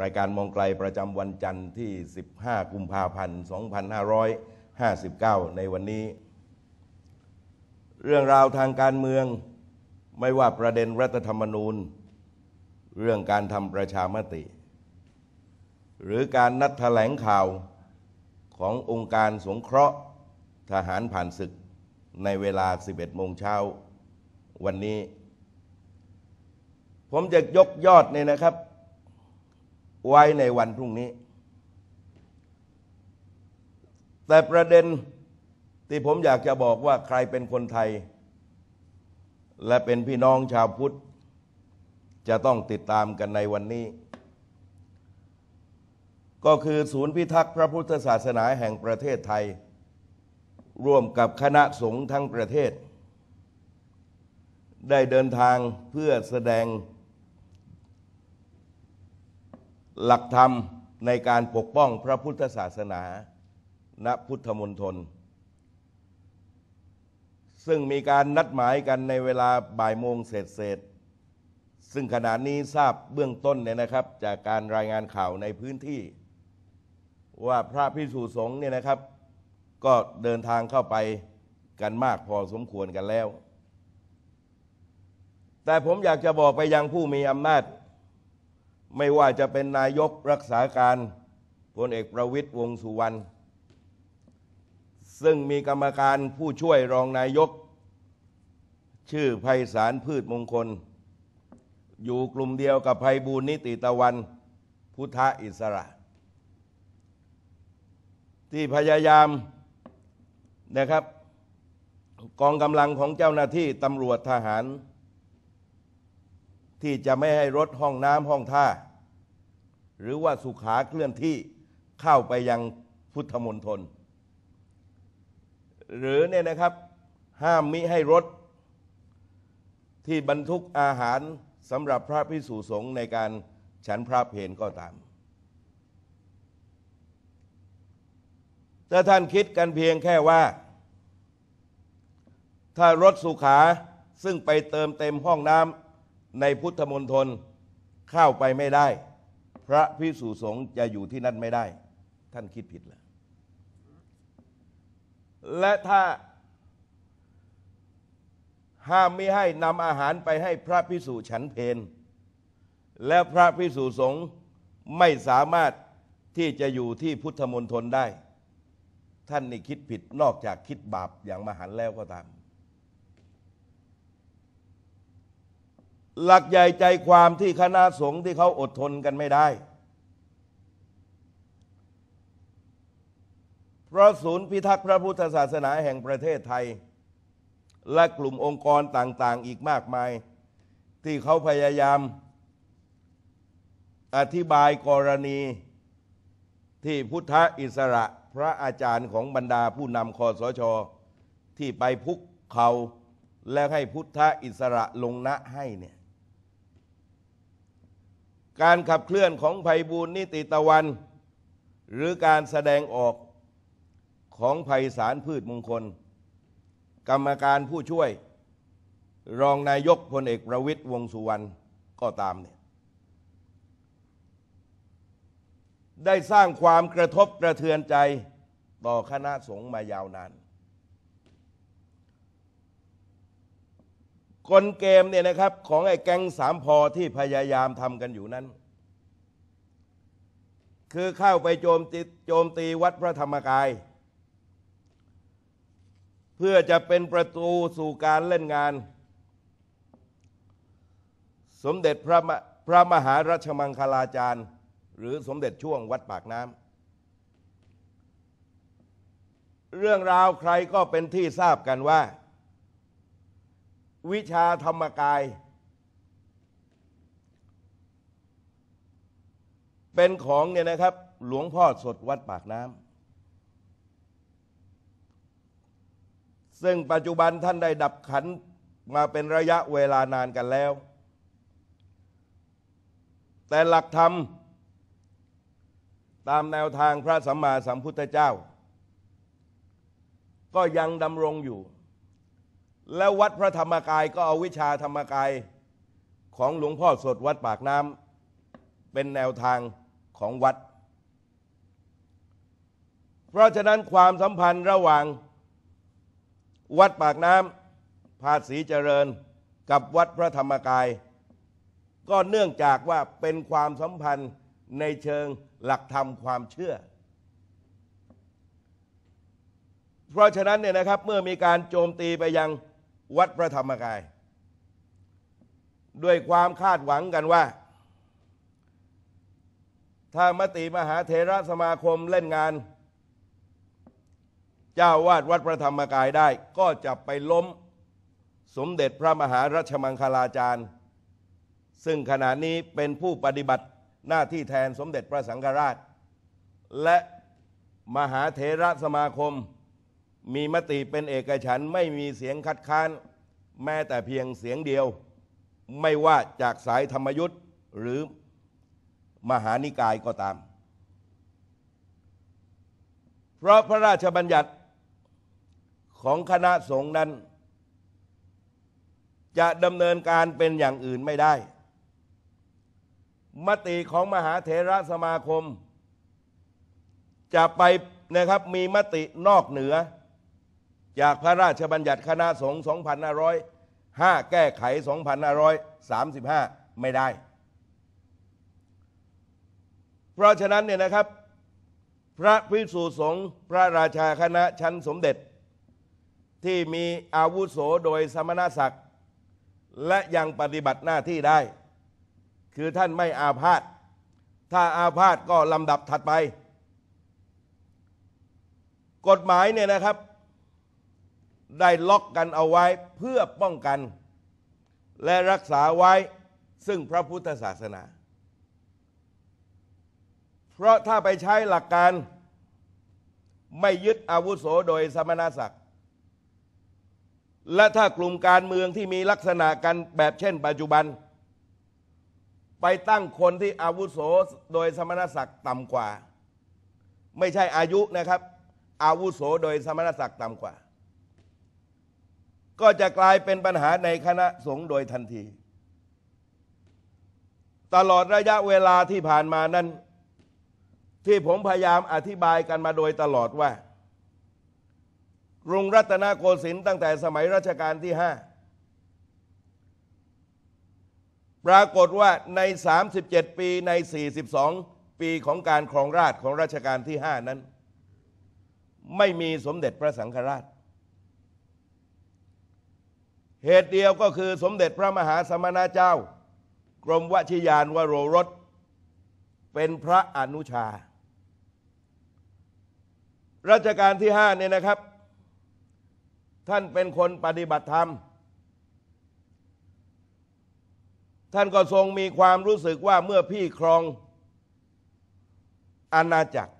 รายการมองไกลประจำวันจันทร์ที่ 15 กุมภาพันธ์ 2559 ในวันนี้ เรื่องราวทางการเมืองไม่ว่าประเด็นรัฐธรรมนูญ เรื่องการทำประชามติ หรือการนัดแถลงข่าวขององค์การสงเคราะห์ ทหารผ่านศึกในเวลา 11โมงเช้าวันนี้ ผมจะยกยอดเนี่ยนะครับไว้ในวันพรุ่งนี้ แต่ประเด็นที่ผมอยากจะบอกว่าใครเป็นคนไทย และเป็นพี่น้องชาวพุทธ จะต้องติดตามกันในวันนี้ ก็คือศูนย์พิทักษ์พระพุทธศาสนาแห่งประเทศไทย ร่วมกับคณะสงฆ์ทั้งประเทศ ได้เดินทางเพื่อแสดงหลักธรรมในการปกป้องพระพุทธศาสนา ณ พุทธมณฑลซึ่งมีการนัดหมายกันในเวลาบ่ายโมงเศษเศษซึ่งขณะนี้ทราบเบื้องต้นเนี่ยนะครับ จากการรายงานข่าวในพื้นที่ ว่าพระพิสุสงฆ์เนี่ยนะครับ ก็เดินทางเข้าไปกันมากพอสมควรกันแล้ว แต่ผมอยากจะบอกไปยังผู้มีอำนาจไม่ว่าจะเป็นนายกรักษาการพลเอกประวิตยวงสุวรรณ ซึ่งมีกรรมการผู้ช่วยรองนายก ชื่อไพศาลพืชมงคล อยู่กลุ่มเดียวกับไพบูรณิติตะวัน พุทธอิสระ ที่พยายามนะครับ กองกำลังของเจ้าหน้าที่ตำรวจทหารที่จะไม่ให้รถห้องน้ำห้องท่า หรือว่าสุขาเคลื่อนที่เข้าไปยังพุทธมณฑลหรือเนี่ยนะครับห้ามมิให้รถที่บรรทุกอาหารสำหรับพระพิสุสงฆ์ในการฉันพระเพนก็ตามถ้าท่านคิดกันเพียงแค่ว่า ถ้ารถสุขาซึ่งไปเติมเต็มห้องน้ำในพุทธมณฑลเข้าไปไม่ได้พระพิสุสงฆ์จะอยู่ที่นั่นไม่ได้ ท่านคิดผิดแล้ว และถ้าห้ามไม่ให้นำอาหารไปให้พระพิสุฉันเพนและพระพิสุสงฆ์ไม่สามารถที่จะอยู่ที่พุทธมณฑลได้ ท่านนี่คิดผิดนอกจากคิดบาปอย่างมหันแล้วก็ตามหลักใหญ่ใจความที่คณะสงฆ์ที่เขาอดทนกันไม่ได้ เพราะศูนย์พิทักษ์พระพุทธศาสนาแห่งประเทศไทย และกลุ่มองค์กรต่างๆอีกมากมาย ที่เขาพยายามอธิบายกรณีที่พุทธอิสระพระอาจารย์ของบรรดาผู้นำคอสช ที่ไปพุกเขาและให้พุทธอิสระลงณให้เนี่ยการขับเคลื่อนของภัยบูลนิติตะวัน หรือการแสดงออกของภัยสารพืชมงคล กรรมการผู้ช่วยรองนายกพลเอกประวิทยวงสุวรรณก็ตามเนี่ยได้สร้างความกระทบกระเทือนใจ ต่อคณะสงฆ์มายาวนานกลเกมเนี่ยนะครับ ของไอ้แก๊งสามพอที่พยายามทำกันอยู่นั้น คือเข้าไปโจมตีโจมตีวัดพระธรรมกาย เพื่อจะเป็นประตูสู่การเล่นงาน สมเด็จพระพระมหาราชมังคลาจารย์ หรือสมเด็จช่วงวัดปากน้ำเรื่องราวใครก็เป็นที่ทราบกันว่าวิชาธรรมกาย เป็นของเนี่ยนะครับ หลวงพ่อสดวัดปากน้ำซึ่งปัจจุบันท่านได้ดับขันมาเป็นระยะเวลานานกันแล้ว แต่หลักธรรมตามแนวทางพระสัมมาสัมพุทธเจ้า ก็ยังดำรงอยู่แล้ววัดพระธรรมกาย ก็เอาวิชาธรรมกายของหลวงพ่อสดวัดปากน้ำเป็นแนวทางของวัด เพราะฉะนั้นความสัมพันธ์ระหว่าง วัดปากน้ำภาษีเจริญกับวัดพระธรรมกาย ก็เนื่องจากว่าเป็นความสัมพันธ์ในเชิงหลักธรรมความเชื่อ เพราะฉะนั้นเนี่ยนะครับเมื่อมีการโจมตีไปยังวัดพระธรรมกาย ด้วยความคาดหวังกันว่า ถ้ามติมหาเทระสมาคมเล่นงาน เจ้าวาดวัดพระธรรมกายได้ก็จะไปล้มสมเด็จพระมหารัชมังคลาจารย์ ซึ่งขณะนี้เป็นผู้ปฏิบัติหน้าที่แทนสมเด็จพระสังฆราช และมหาเทระสมาคมมีมติเป็นเอกฉันไม่มีเสียงคัดค้าน แม้แต่เพียงเสียงเดียว ไม่ว่าจากสายธรรมยุทธ์หรือมหานิกายก็ตาม เพราะพระราชบัญญัติของคณะสงฆ์นั้น จะดำเนินการเป็นอย่างอื่นไม่ได้ มติของมหาเถระสมาคม จะไปนะครับมีมตินอกเหนือจากพระราชบัญญัติคณะสงฆ์ 2505แก้ไข 2535 ไม่ได้ เพราะฉะนั้นเนี่ยนะครับ พระพิสูสงฆ์พระราชาคณะชั้นสมเด็จ ที่มีอาวุโสโดยสมณศักดิ์และยังปฏิบัติหน้าที่ได้ คือท่านไม่อาพาธถ้าอาพาธก็ลำดับถัดไป กฎหมายเนี่ยนะครับได้ล็อกกันเอาไว้เพื่อป้องกัน และรักษาไว้ซึ่งพระพุทธศาสนา เพราะถ้าไปใช้หลักการไม่ยึดอาวุโสโดยสมณศักดิ์ และถ้ากลุ่มการเมืองที่มีลักษณะกันแบบเช่นปัจจุบัน ไปตั้งคนที่อาวุโสโดยสมณศักดิ์ต่ำกว่า ไม่ใช่อายุนะครับ อาวุโสโดยสมณศักดิ์ต่ำกว่าก็จะกลายเป็นปัญหาในคณะสงฆ์โดยทันที ตลอดระยะเวลาที่ผ่านมานั้น ที่ผมพยายามอธิบายกันมาโดยตลอดว่ากรุงรัตนโกสินทร์ตั้งแต่สมัยรัชกาลที่ห้าปรากฏว่าใน 37 ปีใน 42 ปีของการครองราชของรัชกาลที่ห้านั้น ไม่มีสมเด็จพระสังฆราชเหตุเดียวก็คือสมเด็จพระมหาสมณเจ้า กรมวชิยานวโรรสเป็นพระอนุชารัชกาลที่ห้าเนี่ยนะครับ ท่านเป็นคนปฏิบัติธรรม ท่านก็ทรงมีความรู้สึกว่าเมื่อพี่ครองอาณาจักร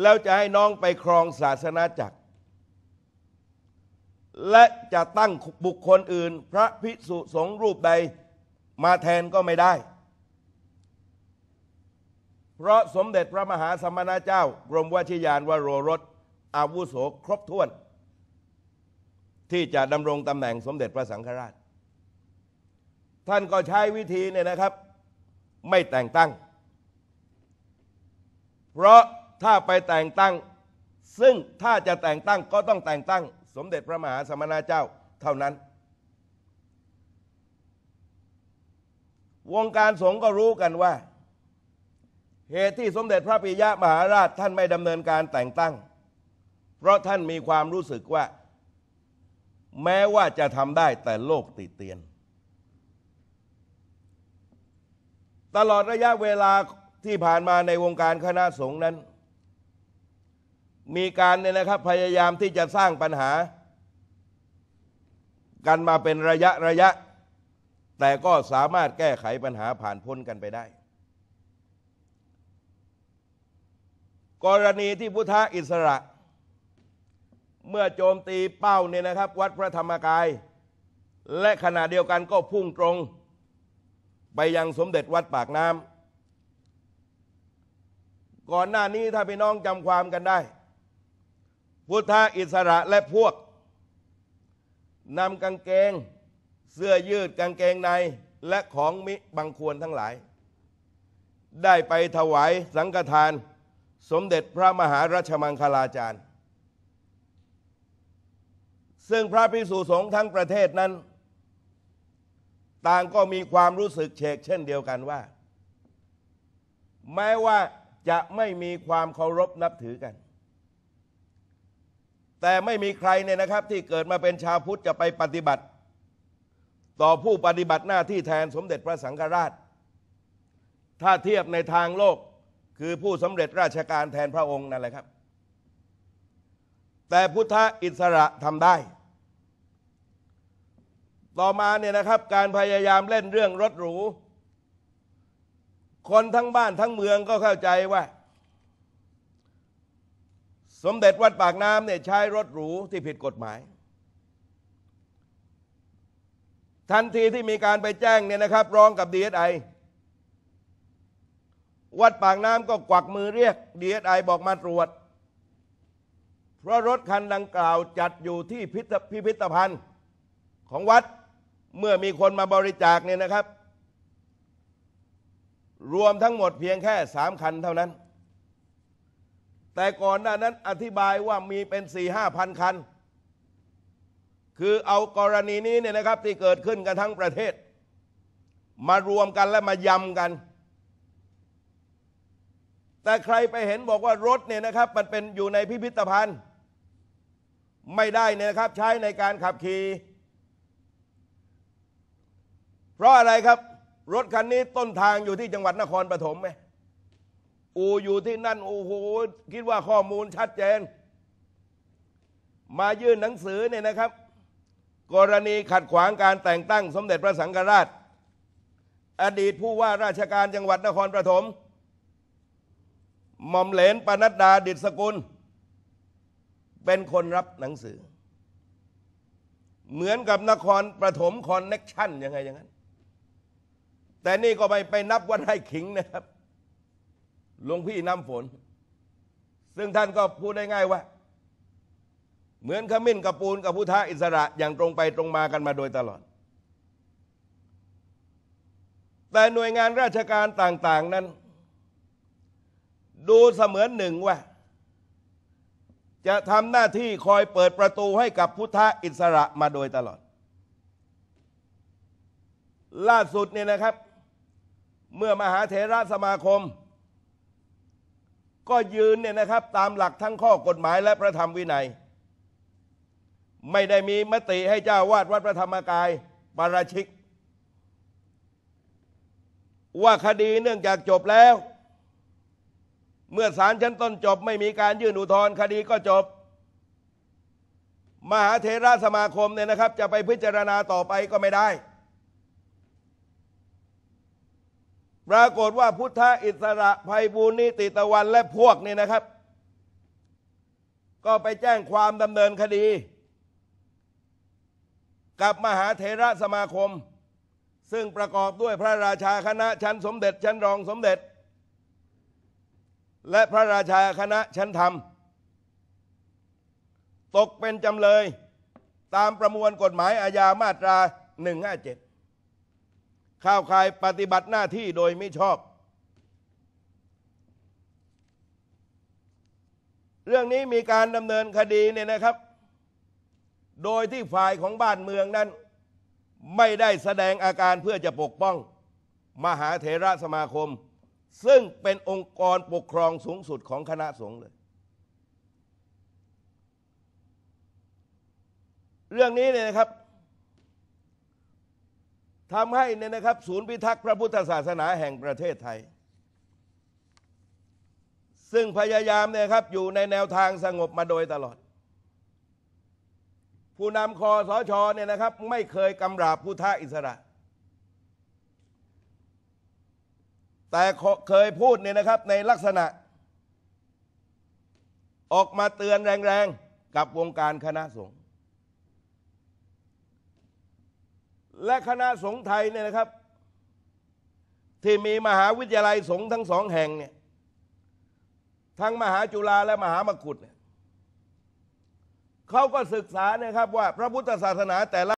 แล้วจะให้น้องไปครองศาสนาจักรและจะตั้งบุคคลอื่นพระภิกษุสงฆ์รูปใดมาแทนก็ไม่ได้ เพราะสมเด็จพระมหาสมณเจ้ากรมวชิยานวโรรสอาวุโสครบถ้วน ที่จะดำรงตำแหน่งสมเด็จพระสังฆราช ท่านก็ใช้วิธีเนี่ยนะครับ ไม่แต่งตั้ง เพราะถ้าไปแต่งตั้ง ซึ่งถ้าจะแต่งตั้งก็ต้องแต่งตั้งสมเด็จพระมหาสมณเจ้าเท่านั้น วงการสงฆ์ก็รู้กันว่า เหตุที่สมเด็จพระปิยะมหาราชท่านไม่ดำเนินการแต่งตั้ง เพราะท่านมีความรู้สึกว่า แม้ว่าจะทำได้แต่โลกติเตียน ตลอดระยะเวลาที่ผ่านมาในวงการคณะสงฆ์นั้นมีการเนี่ยนะครับพยายามที่จะสร้างปัญหากันมาเป็นระยะ ระยะ แต่ก็สามารถแก้ไขปัญหาผ่านพ้นกันไปได้ กรณีที่พุทธอิสระ เมื่อโจมตีเป้าเนี่ยนะครับ วัดพระธรรมกาย และขณะเดียวกันก็พุ่งตรง ไปยังสมเด็จวัดปากน้ำก่อนหน้านี้ถ้าพี่น้องจำความกันได้พุทธอิสระและพวก นำกางเกงเสื้อยืดกางเกงในและของมิบังควรทั้งหลาย ได้ไปถวายสังฆทาน สมเด็จพระมหาราชมังคลาจารย์ ซึ่งพระภิกษุสงฆ์ทั้งประเทศนั้น ต่างก็มีความรู้สึกเชกเช่นเดียวกันว่า แม้ว่าจะไม่มีความเคารพนับถือกันแต่ไม่มีใครเนี่ยนะครับ ที่เกิดมาเป็นชาวพุทธจะไปปฏิบัติ ต่อผู้ปฏิบัติหน้าที่แทนสมเด็จพระสังฆราช ถ้าเทียบในทางโลกคือผู้สำเร็จราชการแทนพระองค์นั่นแหละครับ แต่พุทธอิสระทำได้ ต่อมาเนี่ยนะครับการพยายามเล่นเรื่องรถหรู คนทั้งบ้านทั้งเมืองก็เข้าใจว่าสมเด็จวัดปากน้ำเนี่ยใช้รถหรูที่ผิดกฎหมาย ทันทีที่มีการไปแจ้งเนี่ยนะครับ ร้องกับดีเอสไอวัดปากน้ำก็กวักมือเรียกดีเอสไอบอกมาตรวจ เพราะรถคันดังกล่าวจัดอยู่ที่พิพิธภัณฑ์ของวัดเมื่อมีคนมาบริจาคเนี่ยนะครับ รวมทั้งหมดเพียงแค่สามคันเท่านั้นแต่ก่อนหน้านั้นอธิบายว่ามีเป็น4ี่ห้าพันคัน คือเอากรณีนี้เนี่ยนะครับที่เกิดขึ้นกันทั้งประเทศ มารวมกันและมายำกัน แต่ใครไปเห็นบอกว่ารถเนี่ยนะครับ มันเป็นอยู่ในพิพิธภัณฑ์ ไม่ได้เนี่ยนะครับใช้ในการขับขี่ เพราะอะไรครับ รถคันนี้ต้นทางอยู่ที่จังหวัดนครปฐมไหมอูอยู่ที่นั่นโอ้โหคิดว่าข้อมูลชัดเจน มายื่นหนังสือเนี่ยนะครับ กรณีขัดขวางการแต่งตั้งสมเด็จพระสังฆราช อดีตผู้ว่าราชการจังหวัดนครปฐมหม่อมเหลนปนัดดาดิษกุล เป็นคนรับหนังสือ เหมือนกับนครปฐมคอนเน็กชันยังไงอย่างนั้นแต่นี่ก็ไปไปนับว่าได้ขิงนะครับหลวงพี่น้ำฝน ซึ่งท่านก็พูดได้ง่ายว่า เหมือนขมิ้นกับปูนกับพุทธอิสระ อย่างตรงไปตรงมากันมาโดยตลอด แต่หน่วยงานราชการต่างๆนั้น ดูเสมือนหนึ่งว่าจะทำหน้าที่คอยเปิดประตูให้กับพุทธอิสระมาโดยตลอดล่าสุดเนี่ยนะครับ เมื่อมหาเถระสมาคมก็ยืนเนี่ยนะครับ ตามหลักทั้งข้อกฎหมายและพระธรรมวินัย ไม่ได้มีมติให้เจ้าวาดวัดพระธรรมกายปาราชิก ว่าคดีเนื่องจากจบแล้ว เมื่อศาลชั้นต้นจบไม่มีการยื่นอุทธรณ์คดีก็จบ มหาเทราสมาคมเนี่ยนะครับ จะไปพิจารณาต่อไปก็ไม่ได้ปรากฏว่าพุทธอิสระภัยบูลนิติตะวันและพวกนี่นะครับ ก็ไปแจ้งความดำเนินคดี กับมหาเทระสมาคม ซึ่งประกอบด้วยพระราชาคณะชั้นสมเด็จชั้นรองสมเด็จ และพระราชาคณะชั้นธรรม ตกเป็นจำเลย ตามประมวลกฎหมายอาญามาตรา 157ข้าวคายปฏิบัติหน้าที่โดยไม่ชอบ เรื่องนี้มีการดำเนินคดีเนี่ยนะครับ โดยที่ฝ่ายของบ้านเมืองนั้นไม่ได้แสดงอาการเพื่อจะปกป้อง มหาเถระสมาคม ซึ่งเป็นองค์กรปกครองสูงสุดของคณะสงฆ์เลย เรื่องนี้เนี่ยนะครับทำให้เนี่ยนะครับศูนย์พิทักษ์ พระพุทธศาสนาแห่งประเทศไทย ซึ่งพยายามเนี่ยครับอยู่ในแนวทางสงบมาโดยตลอด ผู้นำคอสชเนี่ยนะครับ ไม่เคยกำราบพุทธอิสระ แต่เคยพูดเนี่ยนะครับในลักษณะออกมาเตือนแรงๆ กับวงการคณะสงฆ์และคณะสงฆ์ไทยเนี่ยนะครับ ที่มีมหาวิทยาลัยสงฆ์ทั้งสองแห่งเนี่ยทั้งมหาจุฬาและมหามกุฏเนี่ยเขาก็ศึกษานะครับว่าพระพุทธศาสนาแต่ละ